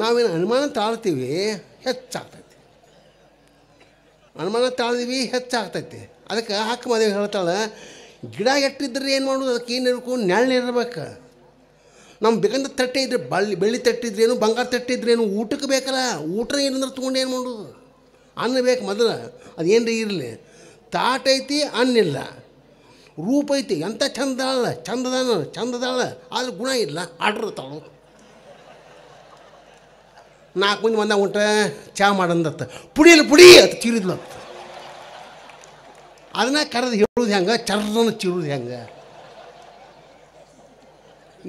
ನಾವೇನು ಅನುಮಾನ ತಾಳ್ತೀವಿ ಹೆಚ್ಚಾಗ್ತೈತಿ ಅನುಮಾನ ತಾಳ್ದೀವಿ ಹೆಚ್ಚಾಗ್ತೈತಿ ಅದಕ್ಕೆ ಹಾಕಿ ಮದುವೆ ಹೇಳ್ತಾಳೆ ಗಿಡ ಎಟ್ಟಿದ್ರೆ ಏನು ಮಾಡೋದು ಅದಕ್ಕೆ ಏನಿರಬೇಕು ಇರಬೇಕು ನಮ್ಮ ಬೆಗಂದ ತಟ್ಟೆ ಇದ್ರೆ ಬಳ್ಳಿ ಬೆಳ್ಳಿ ತಟ್ಟಿದ್ರೇನು ಬಂಗಾರ ತಟ್ಟಿದ್ರೇನು ಊಟಕ್ಕೆ ಬೇಕಲ್ಲ ಊಟ ಏನಂದ್ರೆ ತೊಗೊಂಡು ಏನು ಮಾಡೋದು ಅನ್ನ ಬೇಕು ಮೊದಲು ಅದು ರೀ ಇರಲಿ ತಾಟೈತಿ ಅನ್ನಿಲ್ಲ ರೂಪ ಐತಿ ಎಂಥ ಚಂದ ಚಂದದ ಚಂದದಾನ ಚಂದದಾಳ ಆದ್ರೆ ಗುಣ ಇಲ್ಲ ಆರ್ಡ್ರ್ ತಾಳು ನಾಲ್ಕು ಮಂದಿ ಬಂದಾಗ ಉಂಟ ಚಹಾ ಮಾಡಂದತ್ತ ಪುಡಿಯಲ್ಲಿ ಪುಡಿ ಅಂತ ಚೀರಿದ್ಲು ಅದನ್ನ ಕರೆದು ಹೇಳೋದು ಹೆಂಗೆ ಚರ್ರನ್ನು ಚೀರುದು ಹೆಂಗೆ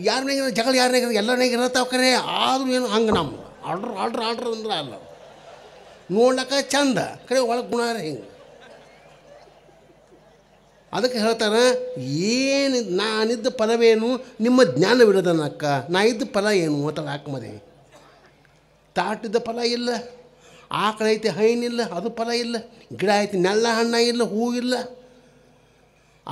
ಯಾರನೇ ಜಗಳ ಯಾರನೇ ಎಲ್ಲರನ್ನಾಗ ಇರತ್ತಾವ ಕರೆ ಆದರೂ ಏನು ಹಂಗೆ ನಮ್ಮ ಆರ್ಡ್ರ್ ಆರ್ಡ್ರ್ ಆರ್ಡ್ರ್ ಅಂದ್ರೆ ಅಲ್ಲ ನೋಡ್ಲಕ್ಕ ಚಂದ ಕರೆ ಒಳಗೆ ಗುಣ ಹಿಂಗೆ ಅದಕ್ಕೆ ಹೇಳ್ತಾರೆ ಏನು ನಾನಿದ್ದ ಫಲವೇನು ನಿಮ್ಮ ಜ್ಞಾನವಿಡದನಕ್ಕ ನಾ ಇದ್ದ ಫಲ ಏನು ಅಂತ ಹಾಕ್ಮದೇವಿ ತಾಟದ ಫಲ ಇಲ್ಲ ಆಕಳ ಐತೆ ಹೈನಿಲ್ಲ ಅದು ಫಲ ಇಲ್ಲ ಗಿಡ ಐತಿ ನೆಲ್ಲ ಹಣ್ಣ ಇಲ್ಲ ಹೂ ಇಲ್ಲ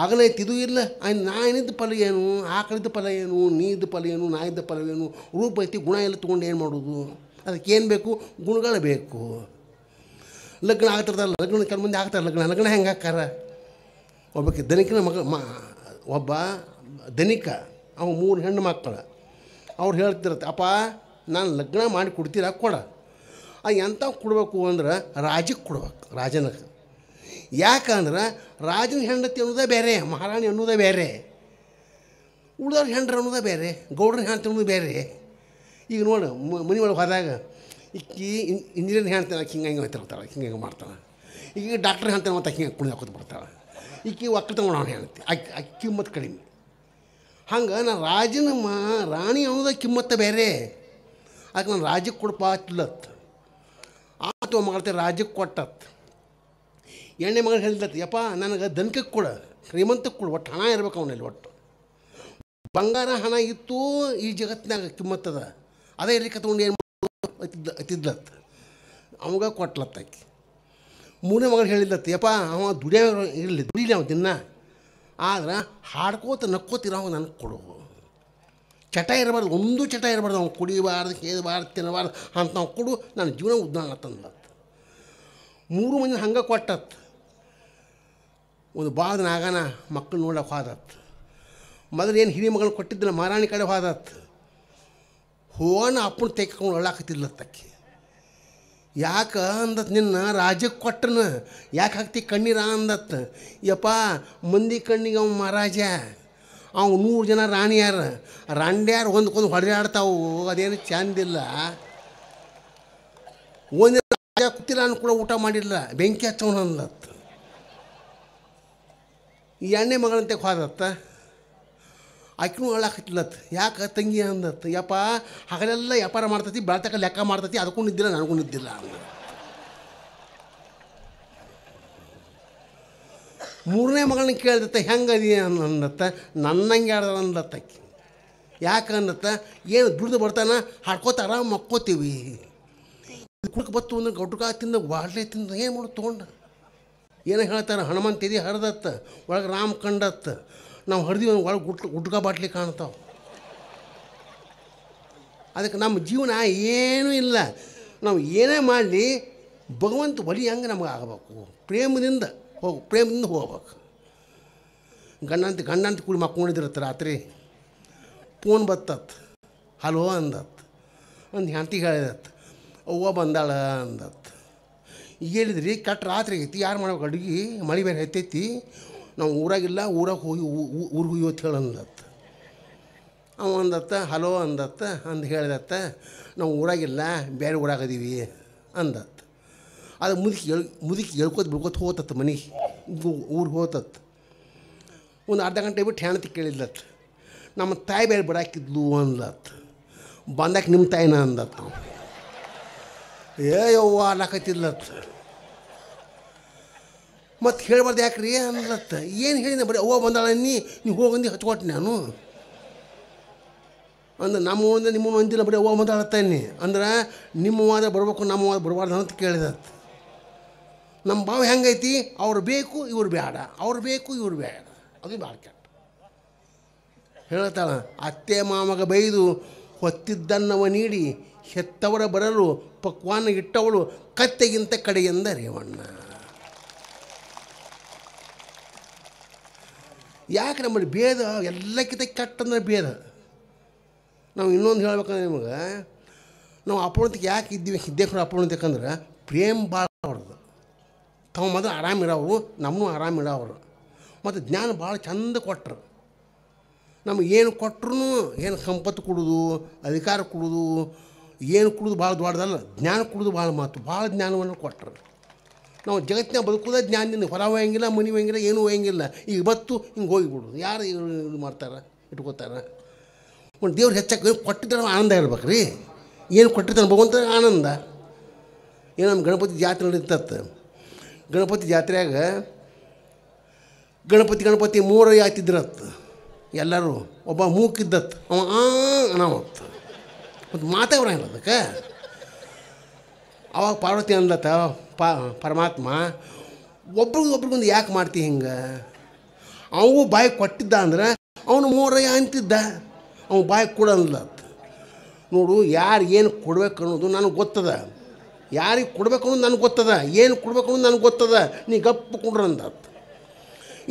ಆಗಲೈತಿ ಇದು ಇಲ್ಲ ಆಯ್ತು ನಾಯಿನಿದ್ದ ಫಲ ಏನು ಆಕಳಿದ್ದ ಫಲ ಏನು ನೀದ ಫಲ ಏನು ನಾಯಿದ್ದ ಏನು ರೂಪ ಐತಿ ಗುಣ ಎಲ್ಲ ತೊಗೊಂಡು ಏನು ಮಾಡೋದು ಅದಕ್ಕೆ ಏನು ಬೇಕು ಗುಣಗಳು ಬೇಕು ಲಗ್ನ ಆಗ್ತಿರ್ತಾರಲ್ಲ ಲಗ್ನ ಕೆಲ ಮಂದಿ ಆಗ್ತಾರೆ ಲಗ್ನ ಲಗ್ನ ಹೆಂಗೆ ಹಾಕಾರ ಒಬ್ಬಕ್ಕೆ ದನಿಕನ ಮಗ ಮ ಒಬ್ಬ ಧನಿಕ ಅವ ಮೂರು ಹೆಣ್ಣು ಮಕ್ಕಳ ಅವ್ರು ಹೇಳ್ತಿರತ್ತೆ ಅಪ್ಪ ನಾನು ಲಗ್ನ ಮಾಡಿ ಕೊಡ್ತೀರಾ ಕೊಡ ಆ ಎಂಥ ಕೊಡಬೇಕು ಅಂದ್ರೆ ರಾಜಕ್ಕೆ ಕೊಡ್ಬೇಕು ರಾಜನಕ್ಕೆ ಯಾಕಂದ್ರೆ ರಾಜನ ಹೆಂಡತಿ ಅನ್ನೋದೇ ಬೇರೆ ಮಹಾರಾಣಿ ಅನ್ನೋದೇ ಬೇರೆ ಉಳಿದವ್ರ ಹೆಂಡ್ರ ಅನ್ನೋದೇ ಬೇರೆ ಗೌಡ್ರ ಹೆಂಡತಿ ಅನ್ನೋದು ಬೇರೆ ಈಗ ನೋಡು ಮನೆ ಒಳಗೆ ಹೋದಾಗ ಇಕ್ಕಿ ಇಂಜಿನಿಯರ್ ಹೇಳ್ತಾನೆ ಹಿಂಗೆ ಹಿಂಗೆ ಹೋಗ್ತಿರ್ತಾಳೆ ಹಿಂಗೆ ಹಿಂಗೆ ಮಾಡ್ತಾಳೆ ಈಗ ಡಾಕ್ಟ್ರ್ ಹೇಳ್ತಾನೆ ಮತ್ತು ಹಿಂಗೆ ಕುಣಿ ಹಾಕೋದು ಬರ್ತಾಳೆ ಒಕ್ಕ ಒಕ್ಕಲ್ತಂಗೆ ಅವ್ನು ಹೇಳ್ತಿ ಅಕ್ಕಿ ಅಕ್ಕಿ ಕಿಮ್ಮತ್ ಕಡಿಮೆ ಹಂಗೆ ನಾನು ರಾಜನ ಮಾ ರಾಣಿ ಅನ್ನೋದ ಕಿಮ್ಮತ್ತ ಬೇರೆ ಆಗ ನಾನು ರಾಜ್ಯಕ್ಕೆ ಕೊಡಪ್ಪ ಹಚ್ಲತ್ತು ಆತು ಮಾಡ್ತೆ ರಾಜ್ಯಕ್ಕೆ ಕೊಟ್ಟತ್ ಎಣ್ಣೆ ಮಗಳು ಹೇಳ್ತತ್ ಯಪ್ಪ ನನಗೆ ದನಕಕ್ಕೆ ಕೊಡ ಶ್ರೀಮಂತಕ್ಕೆ ಕೊಡು ಒಟ್ಟು ಹಣ ಇರ್ಬೇಕು ಅವನಲ್ಲಿ ಒಟ್ಟು ಬಂಗಾರ ಹಣ ಇತ್ತು ಈ ಜಗತ್ತಿನಾಗ ಕಿಮ್ಮತ್ತದ ಅದೇ ಇರಲಿಕ್ಕೆ ತಗೊಂಡು ಏನು ಅತಿದ್ದ ಅತಿದ್ಲತ್ತ ಅವಾಗ ಕೊಟ್ಲತ್ತಾಕಿ ಮೂರನೇ ಮಗಳು ಹೇಳಿದ್ಲತ್ತ ಯಪ್ಪ ಅವ ದುಡಿಯೋ ಇರಲಿ ದುಡಿಲಿ ಅವ ದಿನ ಆದ್ರೆ ಹಾಡ್ಕೋತ ನಕ್ಕೋತಿರೋ ನನಗೆ ಕೊಡು ಚಟ ಇರಬಾರ್ದು ಒಂದು ಚಟ ಇರಬಾರ್ದು ಅವ್ನು ಕುಡಿಯಬಾರ್ದು ಕೇಳಬಾರ್ದು ತಿನ್ನಬಾರ್ದು ಅಂತ ನಾವು ಕೊಡು ನನ್ನ ಜೀವನ ಉದ್ದಾನ ತಂದ್ಲತ್ತ ಮೂರು ಮಂದಿ ಹಂಗೆ ಕೊಟ್ಟತ್ ಒಂದು ಬಾದ ನಾಗನ ಮಕ್ಕಳು ನೋಡಕ್ಕೆ ಹಾದತ್ ಮೊದಲು ಏನು ಹಿರಿಯ ಮಗಳು ಕೊಟ್ಟಿದ್ದಿಲ್ಲ ಮಾರಾಣಿ ಕಡೆ ಹೋದತ್ ಹೋಗೋಣ ಅಪ್ಪನ ತೆಕ್ಕೊಂಡು ಅಳಾಕತ್ತಿದ್ಲತ್ತಕ್ಕೆ ಯಾಕ ಅಂದತ್ ನಿನ್ನ ರಾಜಕ್ಕೆ ಕೊಟ್ಟನ ಯಾಕೆ ಹಾಕ್ತಿ ಕಣ್ಣೀರ ಅಂದತ್ ಯಪ್ಪ ಮಂದಿ ಕಣ್ಣಿಗೆ ಅವ ಮಹಾರಾಜ ಅವ್ನು ನೂರು ಜನ ರಾಣಿಯಾರ ರಾಂಡ್ಯಾರು ಹೊಂದ್ಕೊಂಡು ಹೊಡೆದಾಡ್ತಾವು ಅದೇನು ಚಂದಿಲ್ಲ ಒಂದಿನ ರಾಜ ಕೂತಿಲ್ಲ ಕೂಡ ಊಟ ಮಾಡಿಲ್ಲ ಬೆಂಕಿ ಹಚ್ಚೋಣ ಅಂದತ್ತ ಈ ಎಣ್ಣೆ ಮಗಳಂತೆ ಹೋದತ್ತ ಆಕಿನೂ ಅಳಾಕತ್ತಿಲ್ಲತ್ ಯಾಕೆ ತಂಗಿ ಅಂದತ್ತು ಯಪ್ಪ ಹಗಲೆಲ್ಲ ವ್ಯಾಪಾರ ಮಾಡ್ತತಿ ಬೆಳ್ತಕ್ಕ ಲೆಕ್ಕ ಮಾಡ್ತತಿ ಅದಕ್ಕೂ ನಿದ್ದಿಲ್ಲ ನನಗೂ ನಿದ್ದಿಲ್ಲ ಅಂದ ಮೂರನೇ ಮಗಳನ್ನ ಕೇಳಿದತ್ತ ಹೆಂಗೆ ಅದಿ ಅನ್ನತ್ತ ನನ್ನಂಗೆ ಹೇಳ್ದ ಅನ್ನತ್ತಕ್ಕೆ ಯಾಕೆ ಅನ್ನತ್ತ ಏನು ದುಡ್ದು ಬರ್ತಾನ ಹಾಡ್ಕೋತ ಆರಾಮ್ ಮಕ್ಕೋತೀವಿ ಕುಡ್ಕ ಬತ್ತು ಅಂದ್ರೆ ಗೌಟುಕ ತಿಂದ ಬಾಡ್ಲೆ ತಿಂದ ಏನು ಮಾಡು ತೊಗೊಂಡ ಏನೋ ಹೇಳ್ತಾರೆ ಹನುಮಂತ ಇದಿ ಹರಿದತ್ತ ಒಳಗೆ ರಾಮ್ ಕಂಡತ್ತ ನಾವು ಹರಿದೀವಿ ಒಳಗೆ ಗುಟ್ ಗುಡ್ಕ ಬಾಟ್ಲಿ ಕಾಣ್ತಾವ ಅದಕ್ಕೆ ನಮ್ಮ ಜೀವನ ಏನೂ ಇಲ್ಲ ನಾವು ಏನೇ ಮಾಡಲಿ ಭಗವಂತ ಬಲಿ ಹಂಗೆ ನಮಗೆ ಆಗಬೇಕು ಪ್ರೇಮದಿಂದ ಹೋಗು ಪ್ರೇಮದಿಂದ ಹೋಗ್ಬೇಕು ಗಂಡಂತ ಗಂಡಂತ ಕೂಡಿ ಮಕ್ಕೊಂಡಿದ್ದಿರತ್ತೆ ರಾತ್ರಿ ಫೋನ್ ಬತ್ತತ್ ಹಲೋ ಅಂದತ್ ಒಂದು ಹೆಂಡತಿ ಹೇಳಿದತ್ ಅವ್ವ ಬಂದಾಳ ಅಂದತ್ ಈಗ ಹೇಳಿದ್ರಿ ಕಟ್ ರಾತ್ರಿ ಐತಿ ಯಾರು ಮಾಡ್ಬೇಕು ಅಡುಗೆ ಮಳೆ ಬೇರೆ ಹತ್ತೈತಿ ನಾವು ಊರಾಗಿಲ್ಲ ಊರಾಗ ಹೋಗಿ ಊರಿಗೆ ಹೋಗಿ ಹೇಳು ಅಂದತ್ ಅವ ಅಂದತ್ತ ಹಲೋ ಅಂದತ್ತ ಅಂದು ಹೇಳಿದತ್ತ ನಾವು ಊರಾಗಿಲ್ಲ ಬೇರೆ ಊರಾಗದೀವಿ ಅಂದತ್ ಅದು ಮುದುಕಿ ಎಳ್ ಮುದುಕಿ ಎಳ್ಕೊತ ಬಿಳ್ಕೊತ ಹೋತತ್ತು ಮನೆಗೆ ಊರು ಹೋತತ್ತು ಒಂದು ಅರ್ಧ ಗಂಟೆ ಬಿಟ್ಟು ಹೆಣತಿ ಕೇಳಿದ್ಲತ್ತು ನಮ್ಮ ತಾಯಿ ಬೇರೆ ಬಿಡಾಕಿದ್ಲು ಅಂದ್ಲತ್ ಬಂದಾಕ ನಿಮ್ಮ ತಾಯಿನ ಅಂದತ್ ಏ ಯವ್ವ ಅಲ್ಲಕತ್ತಿದ್ಲತ್ತು ಮತ್ತು ಯಾಕೆ ರೀ ಅಂದ್ಲತ್ತ ಏನು ಹೇಳಿದೆ ಬರೀ ಅವ್ವ ಬಂದಾಳ ನೀ ನೀವು ಹೋಗಂದು ಹಚ್ಕೊಟ್ಟು ನಾನು ಅಂದ್ರೆ ನಮ್ಮ ಒಂದು ನಿಮ್ಮನ್ನು ಅಂದಿಲ್ಲ ಬರೀ ಅವ್ವ ನೀ ಅಂದ್ರೆ ಬರಬೇಕು ಬರ್ಬೇಕು ನಮ್ಮ ಬರಬಾರ್ದು ಅಂತ ಕೇಳಿದತ್ತು ನಮ್ಮ ಭಾವ ಹೆಂಗೈತಿ ಅವ್ರು ಬೇಕು ಇವ್ರು ಬೇಡ ಅವ್ರು ಬೇಕು ಇವ್ರು ಬೇಡ ಅದು ಭಾಳ ಕೆಟ್ಟ ಹೇಳ್ತಾಳ ಅತ್ತೆ ಮಾಮಗ ಬೈದು ಹೊತ್ತಿದ್ದನ್ನವ ನೀಡಿ ಹೆತ್ತವರ ಬರಲು ಪಕ್ವಾನ ಇಟ್ಟವಳು ಕತ್ತೆಗಿಂತ ಕಡೆಯಿಂದ ರೇವಣ್ಣ ಯಾಕೆ ನಮ್ಮಲ್ಲಿ ಭೇದ ಎಲ್ಲಕ್ಕಿಂತ ಕೆಟ್ಟಂದ್ರೆ ಭೇದ ನಾವು ಇನ್ನೊಂದು ಹೇಳ್ಬೇಕಂದ್ರೆ ನಿಮಗೆ ನಾವು ಅಪೌಣತಿಗೆ ಯಾಕೆ ಇದ್ದೀವಿ ಅಪೂರ್ಣತೆ ಯಾಕಂದ್ರೆ ಪ್ರೇಮ್ ಭಾಳ ತಮ್ಮ ಮದ ಆರಾಮಿರೋವು ನಮ್ಮೂ ಆರಾಮಿರೋವ್ರು ಮತ್ತು ಜ್ಞಾನ ಭಾಳ ಚಂದ ಕೊಟ್ಟರು ನಮಗೆ ಏನು ಕೊಟ್ಟರು ಏನು ಸಂಪತ್ತು ಕೊಡೋದು ಅಧಿಕಾರ ಕೊಡೋದು ಏನು ಕುಡಿದು ಭಾಳ ದೊಡ್ಡದಲ್ಲ ಜ್ಞಾನ ಕುಡಿದು ಭಾಳ ಮಾತು ಭಾಳ ಜ್ಞಾನವನ್ನು ಕೊಟ್ಟರು ನಾವು ಜಗತ್ತಿನ ಬದುಕೋದೇ ಜ್ಞಾನದಿಂದ ಹೊರ ಹೋಯಂಗಿಲ್ಲ ಮನೆ ಹೋಯಂಗಿಲ್ಲ ಏನೂ ಹೋಯಂಗಿಲ್ಲ ಈಗ ಬತ್ತು ಹಿಂಗೆ ಹೋಗಿಬಿಡೋದು ಯಾರು ಇದು ಮಾಡ್ತಾರೆ ಇಟ್ಕೋತಾರೆ ಒಂದು ದೇವ್ರು ಹೆಚ್ಚಾಗಿ ಕೊಟ್ಟಿದ್ರೆ ಆನಂದ ಇರ್ಬೇಕು ರೀ ಏನು ಕೊಟ್ಟಿರ್ತಾನೆ ಭಗವಂತ ಆನಂದ ಏನು ನಮ್ಮ ಗಣಪತಿ ಜಾತ್ರೆ ನಡೀತತ್ತೆ ಗಣಪತಿ ಜಾತ್ರೆಯಾಗ ಗಣಪತಿ ಗಣಪತಿ ಮೂರು ಆಯ್ತಿದ್ರತ್ತು ಎಲ್ಲರೂ ಒಬ್ಬ ಮೂಕಿದ್ದತ್ ಅವ ಅನಾವತ್ ಮತ್ತು ಮಾತೇ ಅದಕ್ಕೆ ಅವಾಗ ಪಾರ್ವತಿ ಅನ್ಲತ್ತ ಪ ಪರಮಾತ್ಮ ಒಬ್ರಿಗೊಂದು ಯಾಕೆ ಮಾಡ್ತಿ ಹಿಂಗೆ ಅವು ಬಾಯಿ ಕೊಟ್ಟಿದ್ದ ಅಂದ್ರೆ ಅವನು ಮೂರೈ ಅಂತಿದ್ದ ಅವನು ಬಾಯಿ ಕೊಡಲ್ಲತ್ತ ನೋಡು ಯಾರು ಏನು ಕೊಡ್ಬೇಕು ಅನ್ನೋದು ನನಗೆ ಗೊತ್ತದ ಯಾರಿಗೆ ಕೊಡ್ಬೇಕು ಅನ್ನೋದು ನನಗೆ ಗೊತ್ತದ ಏನು ಕೊಡಬೇಕು ಅನ್ನೋದು ನನಗೆ ಗೊತ್ತದ ನೀ ಗಪ್ಪು ಕುಂಡ್ರ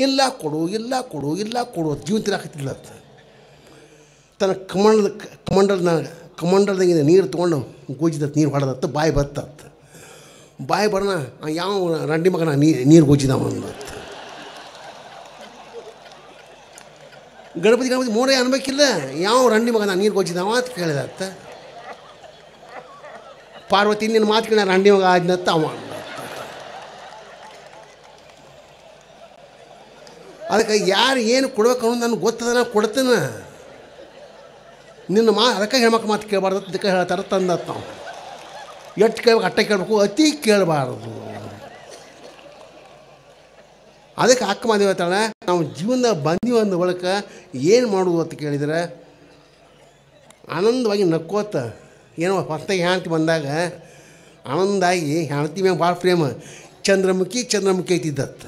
ಇಲ್ಲ ಕೊಡು ಇಲ್ಲ ಕೊಡು ಇಲ್ಲ ಕೊಡು ಜೀವಂತರ ಅಂತ ತನ್ನ ಕಮಂಡದ ಕಮಂಡಲ್ನ ಕಮಂಡಲ್ದಾಗಿಂದ ನೀರು ತೊಗೊಂಡು ಗೋಜಿದತ್ತ ನೀರು ಹೊಡೆದತ್ತ ಬಾಯಿ ಬತ್ತತ್ತ ಬಾಯಿ ಬರೋಣ ಯಾವ ರಂಡಿ ಮಗನ ನೀರು ಗೋಜಿದವ ಅಂದತ್ತ ಗಣಪತಿ ಗಣಪತಿ ಮೂರೇ ಅನ್ಬೇಕಿಲ್ಲ ಯಾವ ರಂಡಿ ಮಗನ ನೀರು ಗೋಜಿದವ ಅಂತ ಕೇಳಿದತ್ತ ಪಾರ್ವತಿ ನಿನ್ನ ಮಾತು ನಾನು ಅಣ್ಣಿವಾಗ ಆದ್ನತ್ತ ಅವ ಅದಕ್ಕೆ ಯಾರು ಏನು ಕೊಡ್ಬೇಕು ಅನ್ನೋದು ನನಗೆ ಗೊತ್ತದ ನಾನು ಕೊಡ್ತೇನೆ ನಿನ್ನ ಮಾ ಅದಕ್ಕೆ ಹೆಣ್ಮಕ್ಳು ಮಾತು ಕೇಳಬಾರ್ದು ಅದಕ್ಕೆ ಹೇಳ್ತಾರೆ ತಂದತ್ತ ನಾವು ಎಷ್ಟು ಕೇಳ್ಬೇಕು ಅಟ್ಟೆ ಕೇಳಬೇಕು ಅತಿ ಕೇಳಬಾರ್ದು ಅದಕ್ಕೆ ಅಕ್ಕ ಮಾದೇವ ಹೇಳ್ತಾಳೆ ನಾವು ಜೀವನದ ಬಂದೀವಿ ಅಂದ ಬಳಿಕ ಏನು ಮಾಡುವುದು ಅಂತ ಕೇಳಿದರೆ ಆನಂದವಾಗಿ ನಕ್ಕೋತ ಏನೋ ಹೊಸ್ತಾಗಿ ಹೆಣ್ತಿ ಬಂದಾಗ ಆನಂದಾಗಿ ಹೆಣ್ತಿ ಮ್ಯಾಗ ಭಾಳ ಪ್ರೇಮ ಚಂದ್ರಮುಖಿ ಚಂದ್ರಮುಖಿ ಐತಿದ್ದತ್ತ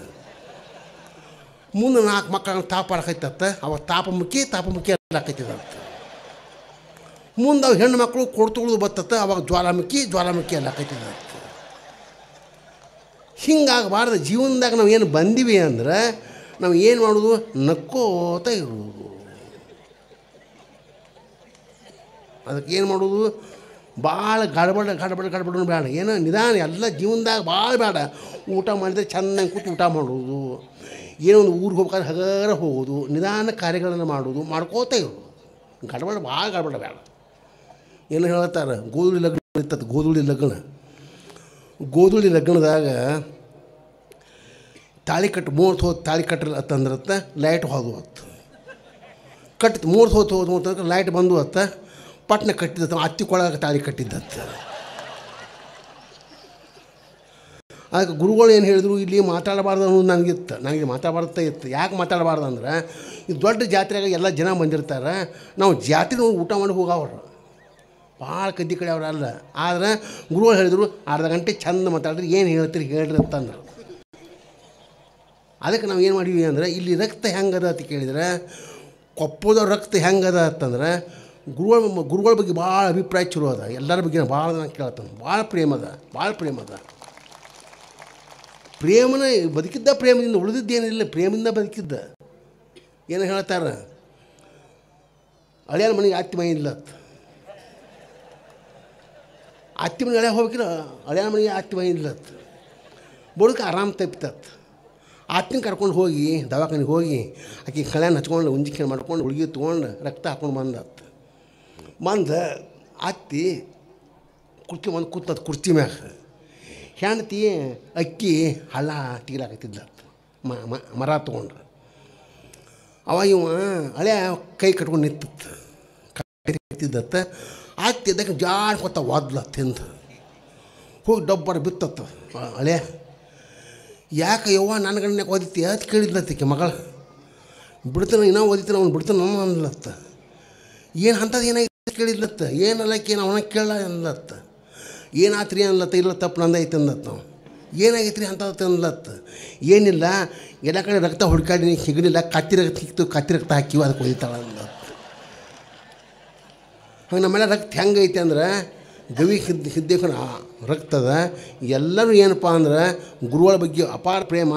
ಮುಂದೆ ನಾಲ್ಕು ಮಕ್ಕಳನ್ನ ತಾಪ ಆಡಕೈತತ್ತ ಅವ ತಾಪಮುಖಿ ತಾಪಮುಖಿ ಅಲ್ಲಾಕೈತಿದ್ದತ್ತ ಮುಂದೆ ಅವು ಹೆಣ್ಣು ಮಕ್ಕಳು ಕೊಡ್ತುಗಳು ಬತ್ತತ್ತ ಅವಾಗ ಜ್ವಾಲಾಮುಖಿ ಜ್ವಾಲಾಮುಖಿ ಅಲ್ಲಾಕೈತಿದ್ದತ್ತ ಹಿಂಗಾಗಬಾರ್ದು ಜೀವನದಾಗ ನಾವು ಏನು ಬಂದೀವಿ ಅಂದ್ರೆ ನಾವು ಏನು ಮಾಡೋದು ನಕ್ಕೋತ ಇರುವುದು ಅದಕ್ಕೆ ಏನು ಮಾಡೋದು ಭಾಳ ಗಡಬಡ ಗಡಬಡ ಗಡಬಡ ಬೇಡ ಏನೋ ನಿಧಾನ ಎಲ್ಲ ಜೀವನದಾಗ ಭಾಳ ಬೇಡ ಊಟ ಮಾಡಿದರೆ ಚೆನ್ನಾಗಿ ಕೂತು ಊಟ ಮಾಡೋದು ಏನೋ ಒಂದು ಊರಿಗೆ ಹೋಗ್ಬೇಕಾದ್ರೆ ಹಗರ ಹೋಗೋದು ನಿಧಾನ ಕಾರ್ಯಗಳನ್ನು ಮಾಡೋದು ಮಾಡ್ಕೋತಾ ಇರೋದು ಗಡಬಡ ಭಾಳ ಗಡಬಡ ಬೇಡ ಏನು ಹೇಳ್ತಾರೆ ಗೋಧುಳಿ ಲಗ್ನ ಇರ್ತದೆ ಗೋಧುಳಿ ಲಗ್ನ ಗೋಧುಳಿ ಲಗ್ನದಾಗ ತಾಳಿ ಕಟ್ಟು ಮೂರ್ತ ಹೋದ ತಾಳಿ ಕಟ್ಟರ್ ಅತ್ತಂದ್ರತ್ತ ಲೈಟ್ ಹೋದವು ಅತ್ತ ಮೂರ್ತ ಮೂರ್ತು ಹೋದ ಮೂರ್ತ ಲೈಟ್ ಬಂದು ಅತ್ತ ಪಟ್ನ ಕಟ್ಟಿದ್ದ ಅತ್ತಿ ಕೊಳಗ ತಾಳಿ ಕಟ್ಟಿದ್ದಂತ ಅದಕ್ಕೆ ಗುರುಗಳು ಏನು ಹೇಳಿದ್ರು ಇಲ್ಲಿ ಮಾತಾಡಬಾರ್ದು ಅನ್ನೋದು ನನಗಿತ್ತು ನನಗೆ ಮಾತಾಡಬಾರ್ದು ಇತ್ತು ಯಾಕೆ ಮಾತಾಡಬಾರ್ದು ಅಂದರೆ ಈ ದೊಡ್ಡ ಜಾತ್ರೆಗೆ ಎಲ್ಲ ಜನ ಬಂದಿರ್ತಾರೆ ನಾವು ಜಾತ್ರೆ ಊಟ ಮಾಡಿ ಹೋಗವ್ರು ಭಾಳ ಕದ್ದಿ ಕಡೆ ಅಲ್ಲ ಆದರೆ ಗುರುಗಳು ಹೇಳಿದ್ರು ಅರ್ಧ ಗಂಟೆ ಚಂದ ಮಾತಾಡಿದ್ರೆ ಏನು ಹೇಳ್ತೀರಿ ಹೇಳ್ರಿ ಅಂತಂದ್ರೆ ಅದಕ್ಕೆ ನಾವು ಏನು ಮಾಡೀವಿ ಅಂದರೆ ಇಲ್ಲಿ ರಕ್ತ ಹೆಂಗದ ಅಂತ ಕೇಳಿದರೆ ಕೊಪ್ಪದ ರಕ್ತ ಹೆಂಗದ ಅಂತಂದ್ರೆ ಗುರುಗಳ ಗುರುಗಳ ಬಗ್ಗೆ ಭಾಳ ಅಭಿಪ್ರಾಯ ಚಲೋ ಅದ ಎಲ್ಲರ ಬಗ್ಗೆ ಭಾಳ ನಾನು ಕೇಳ್ತಾನೆ ಭಾಳ ಪ್ರೇಮ ಅದ ಭಾಳ ಪ್ರೇಮದ ಪ್ರೇಮನ ಬದುಕಿದ್ದ ಪ್ರೇಮದಿಂದ ಉಳಿದಿದ್ದೇನಿಲ್ಲ ಪ್ರೇಮದಿಂದ ಬದುಕಿದ್ದ ಏನು ಹೇಳ್ತಾರೆ ಹಳೆಯ ಮನೆಗೆ ಆತ್ತಿ ಮೈ ಇಲ್ಲ ಆತ್ತಿ ಮನೆ ಹಳೆ ಹೋಗಿರ ಹಳೆಯ ಮನೆಗೆ ಆತ್ತಿ ಮೈ ಇಲ್ಲತ್ತು ಬುಡಕ್ಕೆ ಆರಾಮ ತಪ್ಪಿತತ್ತು ಆತ್ತಿನ ಕರ್ಕೊಂಡು ಹೋಗಿ ದವಾಖಾನೆಗೆ ಹೋಗಿ ಆಕೆ ಕಲ್ಯಾಣ ಹಚ್ಕೊಂಡು ಉಂಜಿಕೆ ಮಾಡ್ಕೊಂಡು ಹುಡುಗಿ ತೊಗೊಂಡು ರಕ್ತ ಹಾಕೊಂಡು ಬಂದತ್ತು ಮಂದ ಅತ್ತಿ ಕುರ್ತಿ ಒಂದು ಕೂತದ ಕುರ್ತಿ ಮ್ಯಾಗ ಹೆಂಡ್ತಿ ಅಕ್ಕಿ ಹಳ್ಳ ತೆಗಿಲಾಕತ್ತಿದ್ದ ಮರ ತೊಗೊಂಡ್ರೆ ಅವಾಗ ಇವ ಹಳೆ ಕೈ ಕಟ್ಕೊಂಡು ನಿಂತಿತ್ತು ಕಟ್ಟಿದ್ದತ್ತ ಅತ್ತಿ ಅದಕ್ಕೆ ಜಾಡ್ಕೊತ ಒದ್ಲ ತಿಂದು ಹೋಗಿ ಡಬ್ಬರ್ ಬಿತ್ತತ್ತ ಹಳೆ ಯಾಕೆ ಯವ್ವ ನನ್ನ ಗಣ್ಯ ಓದಿತಿ ಅದು ಕೇಳಿದ್ಲತ್ತಿಕೆ ಮಗಳು ಬಿಡ್ತಾನೆ ಇನ್ನೂ ಓದಿತಿ ಅವ್ನು ಬಿಡ್ತಾನೆ ಅನ್ಲತ್ತ ಏನು ಅಂಥದ್ದು ಏನಾಗಿ ಕೇಳಿದ್ಲತ್ತ ಏನಲ್ಲಕ್ಕೆ ಏನು ಅವನ ಕೇಳಲ್ಲ ಅನ್ಲತ್ತ ಏನಾಯ್ತು ರೀ ಅನ್ಲತ್ತ ಇಲ್ಲ ತಪ್ಪು ನಂದೈತೆ ಅಂದತ್ತ ನಾವು ಏನಾಗೈತ್ರಿ ಅಂತ ಅಂದ್ಲತ್ತ ಏನಿಲ್ಲ ಎಲ್ಲ ಕಡೆ ರಕ್ತ ಹುಡ್ಕಾಡಿ ಸಿಗಲಿಲ್ಲ ಕತ್ತಿ ರಕ್ತ ಸಿಕ್ತು ಕತ್ತಿ ರಕ್ತ ಹಾಕಿವ ಅದಕ್ಕೆ ಹೊಲಿತಾಳ ಅಂದತ್ತ ಹಂಗೆ ನಮ್ಮೆಲ್ಲ ರಕ್ತ ಹೆಂಗೈತೆ ಅಂದ್ರೆ ಗವಿ ಹಿದ್ದು ಹಿದ್ದೇಕನ ರಕ್ತದ ಎಲ್ಲರೂ ಏನಪ್ಪ ಅಂದ್ರೆ ಗುರುಗಳ ಬಗ್ಗೆ ಅಪಾರ ಪ್ರೇಮ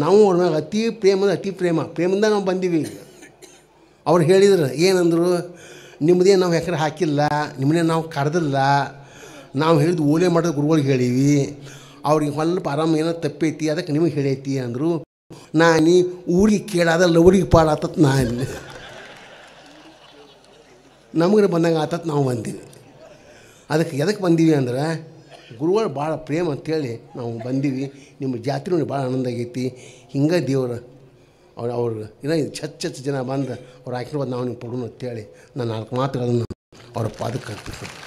ನಾವು ಅವ್ರ ಮೇಲೆ ಅತಿ ಪ್ರೇಮದ ಅತಿ ಪ್ರೇಮ ಪ್ರೇಮದಿಂದ ನಾವು ಬಂದೀವಿ ಅವ್ರು ಹೇಳಿದ್ರು ಏನಂದರು ನಿಮ್ಮದೇ ನಾವು ಹೆಸರು ಹಾಕಿಲ್ಲ ನಿಮ್ಮನ್ನೇ ನಾವು ಕರೆದಿಲ್ಲ ನಾವು ಹೇಳಿದ ಓಲೆ ಮಾಡಿದ ಗುರುಗಳಿಗೆ ಹೇಳೀವಿ ಅವ್ರಿಗೆ ಸ್ವಲ್ಪ ಆರಾಮ ಏನೋ ತಪ್ಪೈತಿ ಅದಕ್ಕೆ ನಿಮಗೆ ಹೇಳೈತಿ ಅಂದರು ನಾನಿ ಊರಿಗೆ ಕೇಳಾದ ಲವರಿಗೆ ಪಾಡಾತತ್ ನಾನು ನಾನು ನಮಗೆ ಬಂದಂಗೆ ಆತತ್ ನಾವು ಬಂದೀವಿ ಅದಕ್ಕೆ ಎದಕ್ಕೆ ಬಂದೀವಿ ಅಂದ್ರೆ ಗುರುಗಳು ಭಾಳ ಪ್ರೇಮ ಅಂತೇಳಿ ನಾವು ಬಂದೀವಿ ನಿಮ್ಮ ಜಾತ್ರೆ ಭಾಳ ಆನಂದ ಆಗೈತಿ ಹಿಂಗೆ ದೇವರು ಅವ್ರು ಅವ್ರು ಇನ್ನೂ ಹೆಚ್ಚು ಜನ ಬಂದು ಅವ್ರು ಆಶೀರ್ವಾದ ನಾವು ನಿಮ್ಗೆ ಕೊಡೋಣ ಅಂತೇಳಿ ನಾನು ನಾಲ್ಕು ಮಾತುಗಳನ್ನು ಅವ್ರ ಪಾದಕ್ಕೆ ಅರ್ಪಿಸ್ತೀನಿ